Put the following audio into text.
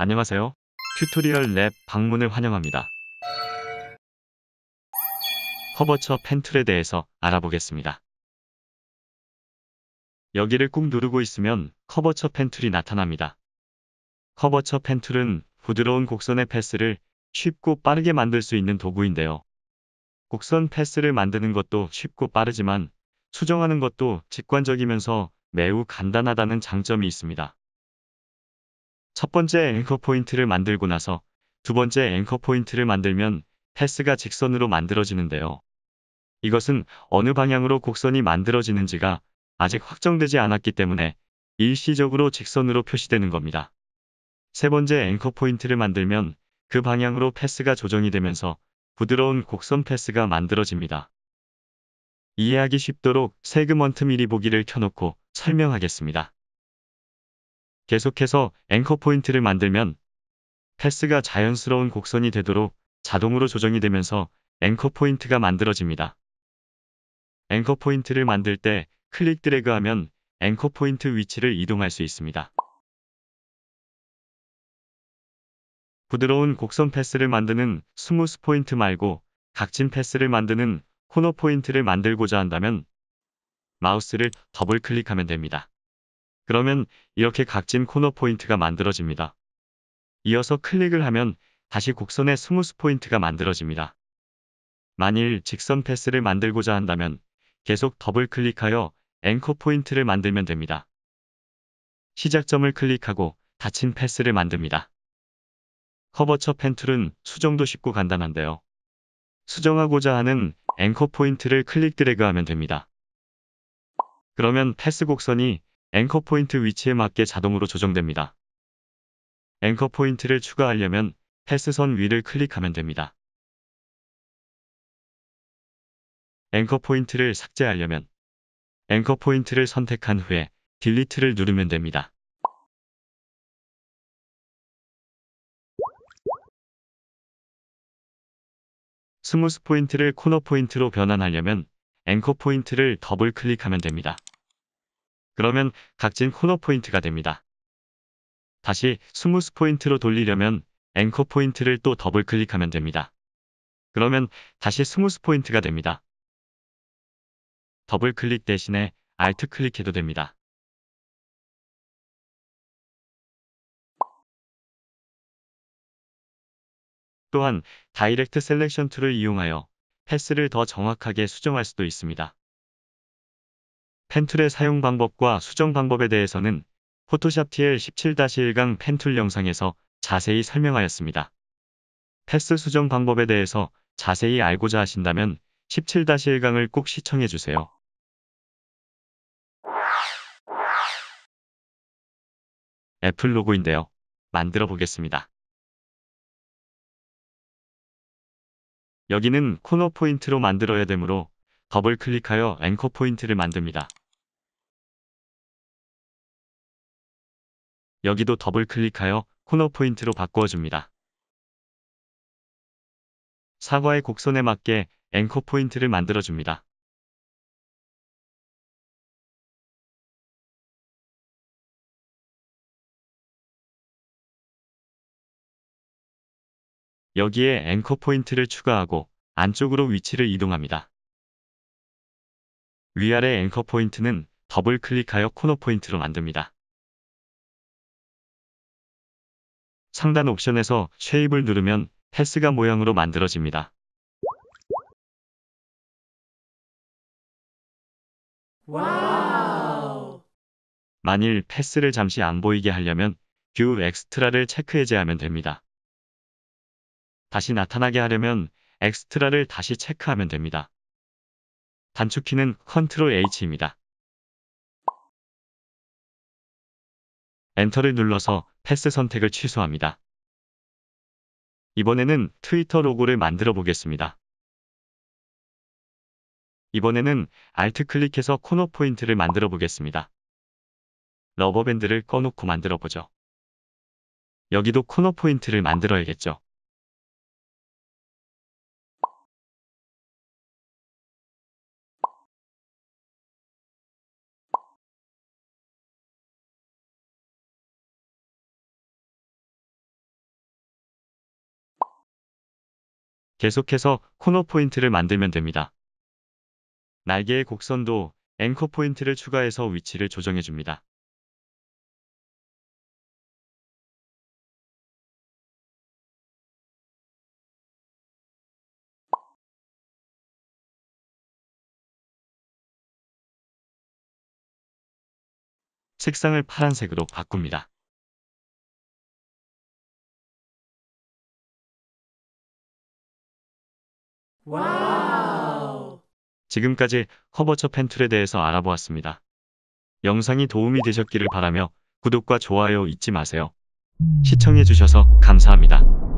안녕하세요. 튜토리얼 랩 방문을 환영합니다. 커버처 펜툴에 대해서 알아보겠습니다. 여기를 꾹 누르고 있으면 커버처 펜툴이 나타납니다. 커버처 펜툴은 부드러운 곡선의 패스를 쉽고 빠르게 만들 수 있는 도구인데요. 곡선 패스를 만드는 것도 쉽고 빠르지만 수정하는 것도 직관적이면서 매우 간단하다는 장점이 있습니다. 첫 번째 앵커 포인트를 만들고 나서 두 번째 앵커 포인트를 만들면 패스가 직선으로 만들어지는데요. 이것은 어느 방향으로 곡선이 만들어지는지가 아직 확정되지 않았기 때문에 일시적으로 직선으로 표시되는 겁니다. 세 번째 앵커 포인트를 만들면 그 방향으로 패스가 조정이 되면서 부드러운 곡선 패스가 만들어집니다. 이해하기 쉽도록 세그먼트 미리 보기를 켜놓고 설명하겠습니다. 계속해서 앵커 포인트를 만들면 패스가 자연스러운 곡선이 되도록 자동으로 조정이 되면서 앵커 포인트가 만들어집니다. 앵커 포인트를 만들 때 클릭 드래그하면 앵커 포인트 위치를 이동할 수 있습니다. 부드러운 곡선 패스를 만드는 스무스 포인트 말고 각진 패스를 만드는 코너 포인트를 만들고자 한다면 마우스를 더블 클릭하면 됩니다. 그러면 이렇게 각진 코너 포인트가 만들어집니다. 이어서 클릭을 하면 다시 곡선의 스무스 포인트가 만들어집니다. 만일 직선 패스를 만들고자 한다면 계속 더블 클릭하여 앵커 포인트를 만들면 됩니다. 시작점을 클릭하고 닫힌 패스를 만듭니다. 커버처 펜 툴은 수정도 쉽고 간단한데요. 수정하고자 하는 앵커 포인트를 클릭 드래그하면 됩니다. 그러면 패스 곡선이 앵커 포인트 위치에 맞게 자동으로 조정됩니다. 앵커 포인트를 추가하려면 패스선 위를 클릭하면 됩니다. 앵커 포인트를 삭제하려면 앵커 포인트를 선택한 후에 딜리트를 누르면 됩니다. 스무스 포인트를 코너 포인트로 변환하려면 앵커 포인트를 더블 클릭하면 됩니다. 그러면 각진 코너 포인트가 됩니다. 다시 스무스 포인트로 돌리려면 앵커 포인트를 또 더블 클릭하면 됩니다. 그러면 다시 스무스 포인트가 됩니다. 더블 클릭 대신에 Alt 클릭해도 됩니다. 또한 다이렉트 셀렉션 툴을 이용하여 패스를 더 정확하게 수정할 수도 있습니다. 펜툴의 사용 방법과 수정 방법에 대해서는 포토샵 TL 17-1강 펜툴 영상에서 자세히 설명하였습니다. 패스 수정 방법에 대해서 자세히 알고자 하신다면 17-1강을 꼭 시청해주세요. 애플 로고인데요. 만들어 보겠습니다. 여기는 코너 포인트로 만들어야 되므로 더블 클릭하여 앵커 포인트를 만듭니다. 여기도 더블 클릭하여 코너 포인트로 바꾸어줍니다. 사과의 곡선에 맞게 앵커 포인트를 만들어줍니다. 여기에 앵커 포인트를 추가하고 안쪽으로 위치를 이동합니다. 위아래 앵커 포인트는 더블 클릭하여 코너 포인트로 만듭니다. 상단 옵션에서 쉐입을 누르면 패스가 모양으로 만들어집니다. 와우. 만일 패스를 잠시 안 보이게 하려면 뷰 엑스트라를 체크 해제하면 됩니다. 다시 나타나게 하려면 엑스트라를 다시 체크하면 됩니다. 단축키는 Ctrl H입니다. 엔터를 눌러서 패스 선택을 취소합니다. 이번에는 트위터 로고를 만들어 보겠습니다. 이번에는 Alt 클릭해서 코너 포인트를 만들어 보겠습니다. 러버밴드를 꺼놓고 만들어 보죠. 여기도 코너 포인트를 만들어야겠죠. 계속해서 코너 포인트를 만들면 됩니다. 날개의 곡선도 앵커 포인트를 추가해서 위치를 조정해 줍니다. 색상을 파란색으로 바꿉니다. 와우. 지금까지 허버처 펜툴에 대해서 알아보았습니다. 영상이 도움이 되셨기를 바라며 구독과 좋아요 잊지 마세요. 시청해주셔서 감사합니다.